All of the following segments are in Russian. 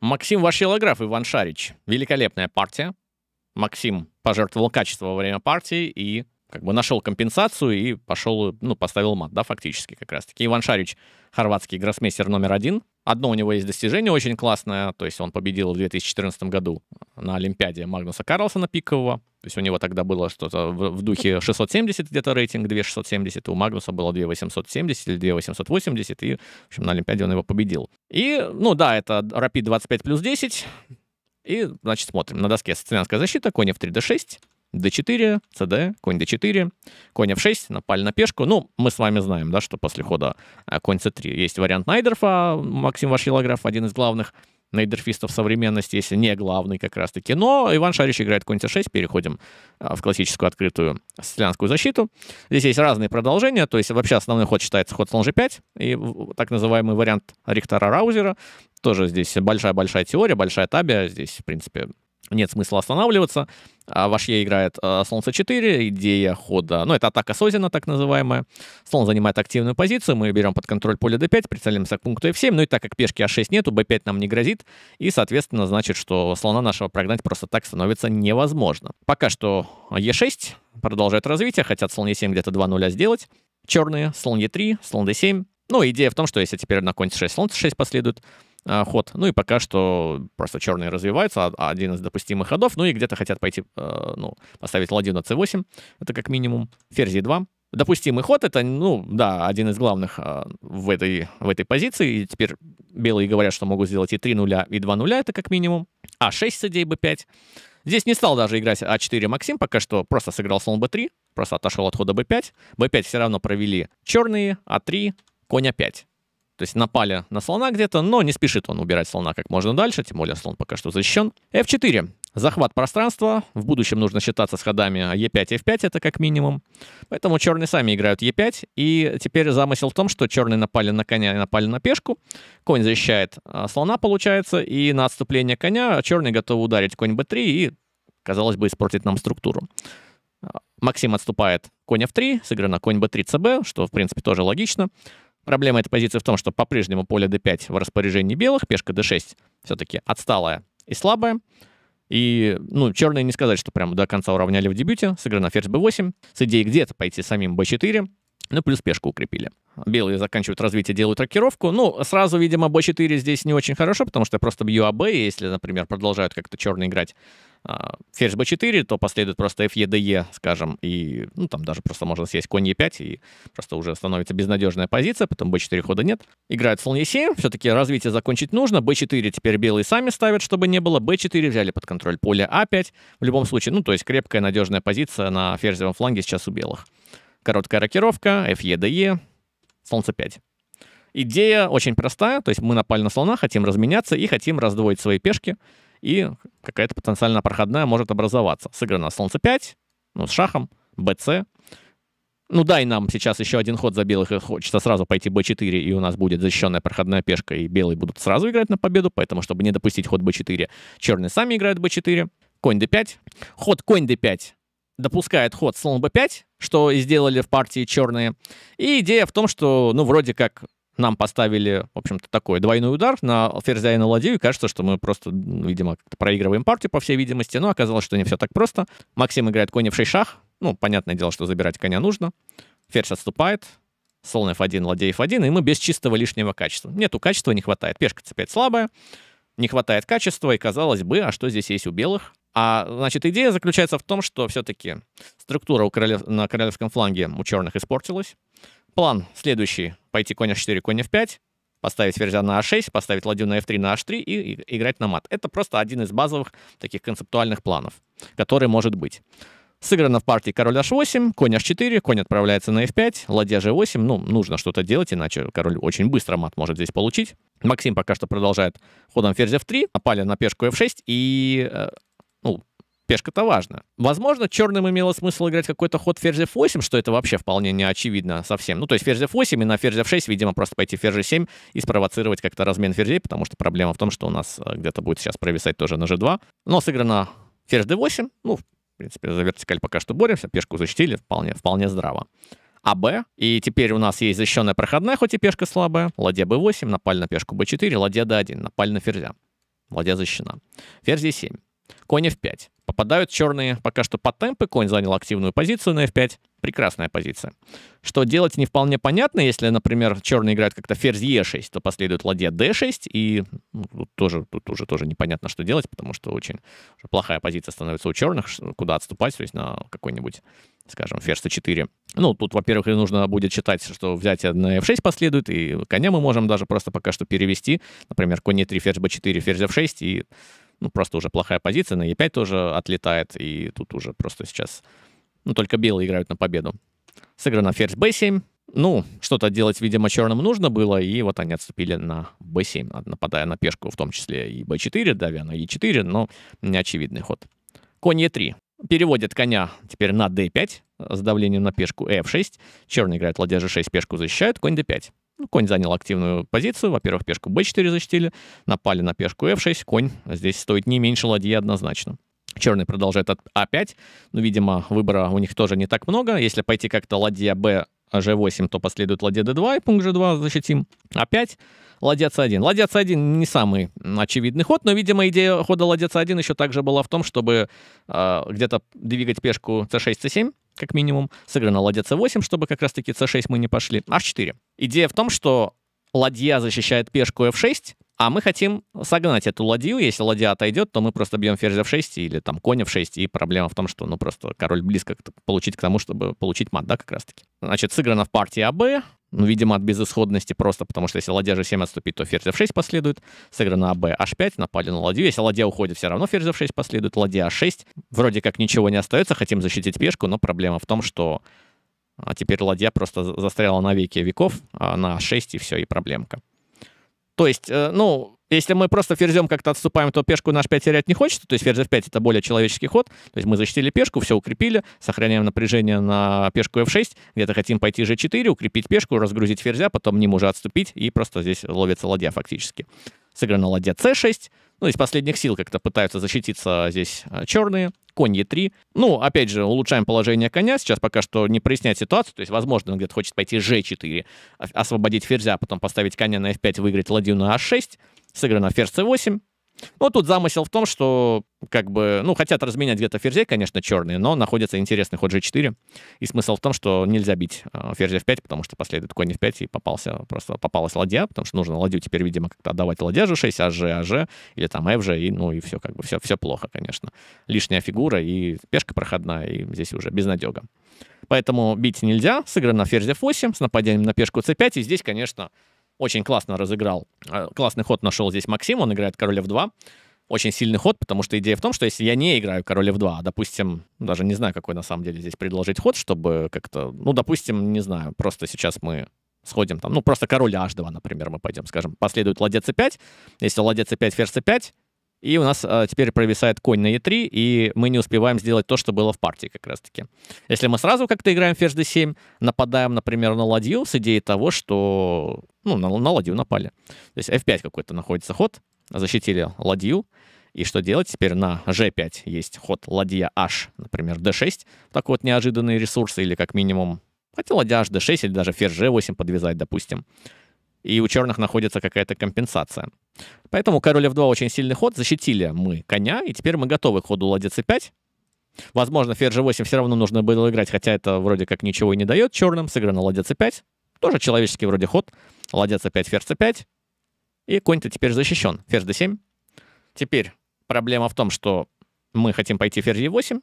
Максим Вашилограф Иван Шарич. Великолепная партия. Максим пожертвовал качество во время партии и как бы нашел компенсацию и пошел, ну, поставил мат, да, фактически как раз-таки. Иван Шарич, хорватский гроссмейстер номер один. Одно у него есть достижение очень классное, то есть он победил в 2014 году на Олимпиаде Магнуса Карлсона пикового. То есть у него тогда было что-то в духе 670 где-то рейтинг, 2670, у Магнуса было 2870 или 2880, и, в общем, на Олимпиаде он его победил. И, ну да, это Rapid 25 плюс 10, и, значит, смотрим. На доске сценянская защита, конь f3, d6, d4, cd, конь d4, конь f6, напали на пешку. Ну, мы с вами знаем, да, что после хода э, конь c3 есть вариант Найдерфа, Максим Вашилограф, один из главных нейдерфистов современности, если не главный как раз-таки. Но Иван Шарич играет конь c6, переходим а, в классическую открытую сицилианскую защиту. Здесь есть разные продолжения, то есть вообще основной ход считается ход слон g5, и так называемый вариант Рихтера Раузера. Тоже здесь большая-большая теория, большая табия, здесь, в принципе, нет смысла останавливаться. А Вашье играет э, слонца 4, идея хода, ну это атака Созина так называемая. Слон занимает активную позицию, мы берем под контроль поле d5, прицелимся к пункту f7, ну и так как пешки а6 нету, b5 нам не грозит, и соответственно значит, что слона нашего прогнать просто так становится невозможно. Пока что e6 продолжает развитие, хотят слон e7 где-то 2 0 сделать. Черные, слон e3, слон d7. Ну идея в том, что если теперь на конь 6 слон 6 последует, а, ход. Ну и пока что просто черные развиваются, а, один из допустимых ходов. Ну и где-то хотят пойти, а, ну, поставить ладью на c8, это как минимум. ферзи 2 Допустимый ход это, ну, да, один из главных в, этой, в этой позиции. И теперь белые говорят, что могут сделать и 3 нуля, и 2 нуля, это как минимум. А6 с b5. Здесь не стал даже играть А4 Максим, пока что просто сыграл слон b3, просто отошел от хода b5. b5 все равно провели черные, А3, конь 5 то есть напали на слона где-то, но не спешит он убирать слона как можно дальше, тем более слон пока что защищен. F4. Захват пространства. В будущем нужно считаться с ходами E5, F5 это как минимум. Поэтому черные сами играют E5. И теперь замысел в том, что черные напали на коня и напали на пешку. Конь защищает а, слона, получается. И на отступление коня черные готовы ударить конь B3 и, казалось бы, испортить нам структуру. А, Максим отступает конь F3, сыграно конь B3 CB, что, в принципе, тоже логично. Проблема этой позиции в том, что по-прежнему поле d5 в распоряжении белых, пешка d6 все-таки отсталая и слабая. И, ну, черные не сказать, что прямо до конца уравняли в дебюте. Сыграна ферзь b8 с идеей где-то пойти самим b4, ну, плюс пешку укрепили. Белые заканчивают развитие, делают рокировку. Ну, сразу, видимо, b4 здесь не очень хорошо, потому что я просто бью АБ, и если, например, продолжают как-то черные играть а, ферзь b4, то последует просто fedE, e, скажем, и, ну, там даже просто можно съесть конь e5, и просто уже становится безнадежная позиция, потом b4 хода нет. Играет слон e7, все-таки развитие закончить нужно, b4 теперь белые сами ставят, чтобы не было, b4 взяли под контроль поле a5, а в любом случае, ну, то есть крепкая, надежная позиция на ферзевом фланге сейчас у белых. Короткая рокировка, fedE, e, солнце 5. Идея очень простая, то есть мы напали на слона, хотим разменяться и хотим раздвоить свои пешки, и какая-то потенциально проходная может образоваться. Сыграно Солнце 5, ну, с шахом, БЦ. Ну, дай нам сейчас еще один ход за белых, и хочется сразу пойти b4, и у нас будет защищенная проходная пешка, и белые будут сразу играть на победу, поэтому, чтобы не допустить ход b4, черные сами играют b4, конь d5. Ход конь d5 допускает ход слон b5, что сделали в партии черные. И идея в том, что, ну, вроде как, нам поставили, в общем-то, такой двойной удар на ферзя и на ладью, и кажется, что мы просто, видимо, проигрываем партию, по всей видимости, но оказалось, что не все так просто. Максим играет коня в 6 шах, ну, понятное дело, что забирать коня нужно. Ферзь отступает, слон f1, ладья f1, и мы без чистого лишнего качества. Нету качества, не хватает. Пешка c5 слабая, не хватает качества, и казалось бы, а что здесь есть у белых? А, значит, идея заключается в том, что все-таки структура у королев... на королевском фланге у черных испортилась. План следующий. Пойти конь h4, конь f5, поставить ферзя на h6, поставить ладью на f3, на h3 и играть на мат. Это просто один из базовых таких концептуальных планов, который может быть. Сыграно в партии король h8, конь h4, конь отправляется на f5, ладья g8. Ну, нужно что-то делать, иначе король очень быстро мат может здесь получить. Максим пока что продолжает ходом ферзя f3, опали на пешку f6 и... Э, ну, пешка-то важна. Возможно, черным имело смысл играть какой-то ход ферзь f8, что это вообще вполне не очевидно совсем. Ну, то есть ферзь f8 и на ферзь f6, видимо, просто пойти ферзь f 7 и спровоцировать как-то размен ферзей, потому что проблема в том, что у нас э, где-то будет сейчас провисать тоже на g2. Но сыграно ферзь d8, ну, в принципе, за вертикаль пока что боремся, пешку защитили, вполне, вполне здраво. А, б. И теперь у нас есть защищенная проходная, хоть и пешка слабая. Ладья b8, напали на пешку b4, ладья d1, напали на ферзя. Ладья защищена. Ферзь e7. Конь f5. Попадают черные. Пока что по темпы конь занял активную позицию на f5. Прекрасная позиция. Что делать не вполне понятно. Если, например, черные играют как-то ферзь e6, то последует ладья d6. И ну, тут, тоже, тут уже тоже непонятно, что делать, потому что очень плохая позиция становится у черных. Куда отступать, то есть на какой-нибудь скажем, ферзь c4. Ну, тут, во-первых, нужно будет считать, что взятие на f6 последует, и коня мы можем даже просто пока что перевести. Например, конь e3, ферзь b4, ферзь f6, и ну, просто уже плохая позиция, на Е5 тоже отлетает, и тут уже просто сейчас, ну, только белые играют на победу. Сыграна ферзь b7, ну, что-то делать, видимо, черным нужно было, и вот они отступили на b7, нападая на пешку, в том числе и b4, давя на e4, но неочевидный ход. Конь e3 переводит коня теперь на d5 с давлением на пешку f6. Черный играет ладья g6, пешку защищают, конь d5. Ну, конь занял активную позицию. Во-первых, пешку b4 защитили, напали на пешку f6. Конь здесь стоит не меньше ладьи однозначно. Черный продолжает от А5. Ну, видимо, выбора у них тоже не так много. Если пойти как-то ладья Б, G8, то последует ладья D2 и пункт G2 защитим. А5, ладья C1. Ладья C1 не самый очевидный ход, но, видимо, идея хода ладья C1 еще также была в том, чтобы э, где-то двигать пешку C6, C7, как минимум. Сыграна ладья C8, чтобы как раз-таки C6 мы не пошли. H4. Идея в том, что ладья защищает пешку f6, а мы хотим согнать эту ладью. Если ладья отойдет, то мы просто бьем ферзь f6 или там конь f6. И проблема в том, что ну просто король близко получить к тому, чтобы получить мат, да, как раз таки. Значит, сыграно в партии АБ. Ну, видимо, от безысходности просто, потому что если ладья g7 отступит, то ферзь f6 последует. Сыграно АБ h5, напали на ладью. Если ладья уходит, все равно ферзь f6 последует. Ладья h6. Вроде как ничего не остается, хотим защитить пешку, но проблема в том, что а теперь ладья просто застряла а на веки веков, на 6 и все, и проблемка. То есть, э, ну, если мы просто ферзем как-то отступаем, то пешку наш 5 терять не хочется. То есть ферзь f5 это более человеческий ход. То есть мы защитили пешку, все укрепили, сохраняем напряжение на пешку f6. Где-то хотим пойти g4, укрепить пешку, разгрузить ферзя, потом ним уже отступить. И просто здесь ловится ладья фактически. Сыграна ладья c6 ну, из последних сил как-то пытаются защититься здесь а, черные, конь Е3. Ну, опять же, улучшаем положение коня, сейчас пока что не прояснять ситуацию, то есть, возможно, он где-то хочет пойти G4, а, освободить ферзя, а потом поставить коня на F5, выиграть ладью на H6, сыграно ферзь c8, ну тут замысел в том, что как бы, ну, хотят разменять где-то ферзей, конечно, черные, но находится интересный ход g4. И смысл в том, что нельзя бить э, ферзь в 5 потому что последует конь f5, и попался, просто попалась ладья, потому что нужно ладью теперь, видимо, как-то отдавать ладья g6, аж, аж, или там f и, ну, и все, как бы, все, все плохо, конечно. Лишняя фигура, и пешка проходная, и здесь уже безнадега. Поэтому бить нельзя, сыграно ферзь f8 с нападением на пешку c5, и здесь, конечно, очень классно разыграл. Э, классный ход нашел здесь Максим, он играет король f2. Очень сильный ход, потому что идея в том, что если я не играю король f2, а, допустим, даже не знаю, какой на самом деле здесь предложить ход, чтобы как-то, ну, допустим, не знаю, просто сейчас мы сходим там, ну, просто король h2, например, мы пойдем, скажем, последует ладья c5, если ладья c5, ферзь c5, и у нас э, теперь провисает конь на e3, и мы не успеваем сделать то, что было в партии как раз-таки. Если мы сразу как-то играем ферзь d7, нападаем, например, на ладью с идеей того, что... Ну, на, на ладью напали. То есть f5 какой-то находится ход, защитили ладью. И что делать? Теперь на g5 есть ход ладья h, например, d6. Так вот неожиданные ресурсы или как минимум... Хотя ладья h d6, или даже ферзь g8 подвязать, допустим и у черных находится какая-то компенсация. Поэтому король f2 очень сильный ход, защитили мы коня, и теперь мы готовы к ходу ладья c5. Возможно, ферзь g8 все равно нужно было играть, хотя это вроде как ничего и не дает черным. Сыграно ладья c5, тоже человеческий вроде ход. Ладья c5, ферзь c5, и конь-то теперь защищен. Ферзь d7. Теперь проблема в том, что мы хотим пойти ферзь e8,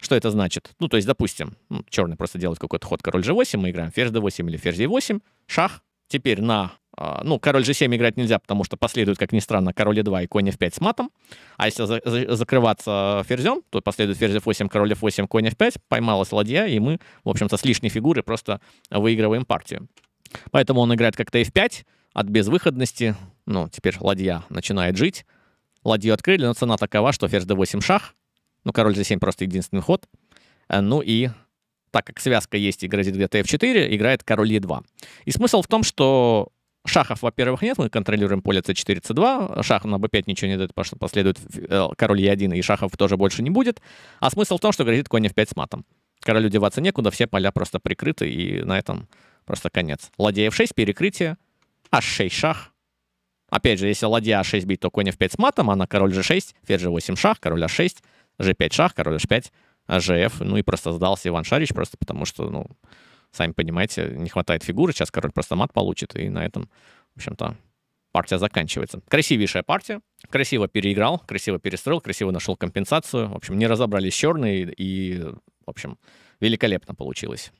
что это значит? Ну, то есть, допустим, ну, черный просто делает какой-то ход король g8, мы играем ферзь d8 или ферзь e8, шах, теперь на... А, ну, король g7 играть нельзя, потому что последует, как ни странно, король e2 и конь f5 с матом. А если за за закрываться ферзем, то последует ферзь f8, король f8, конь f5. Поймалась ладья, и мы, в общем-то, с лишней фигуры просто выигрываем партию. Поэтому он играет как-то f5 от безвыходности. Ну, теперь ладья начинает жить. Ладью открыли, но цена такова, что ферзь d8 шах. Ну, король g7 просто единственный ход. Э, ну и так как связка есть и грозит где-то f4, играет король e2. И смысл в том, что шахов, во-первых, нет, мы контролируем поле c4, c2, шах на b5 ничего не дает, потому что последует э, король e1, и шахов тоже больше не будет. А смысл в том, что грозит конь f5 с матом. Королю деваться некуда, все поля просто прикрыты, и на этом просто конец. Ладья f6, перекрытие, h6 а шах. Опять же, если ладья h6 а бить, то конь f5 с матом, а на король g6, ферзь g8 шах, король h6, а g5 шах, король h5, АЖФ, ну и просто сдался Иван Шарич просто потому, что, ну, сами понимаете, не хватает фигуры, сейчас король просто мат получит, и на этом, в общем-то, партия заканчивается. Красивейшая партия, красиво переиграл, красиво перестроил, красиво нашел компенсацию, в общем, не разобрались черные, и, в общем, великолепно получилось.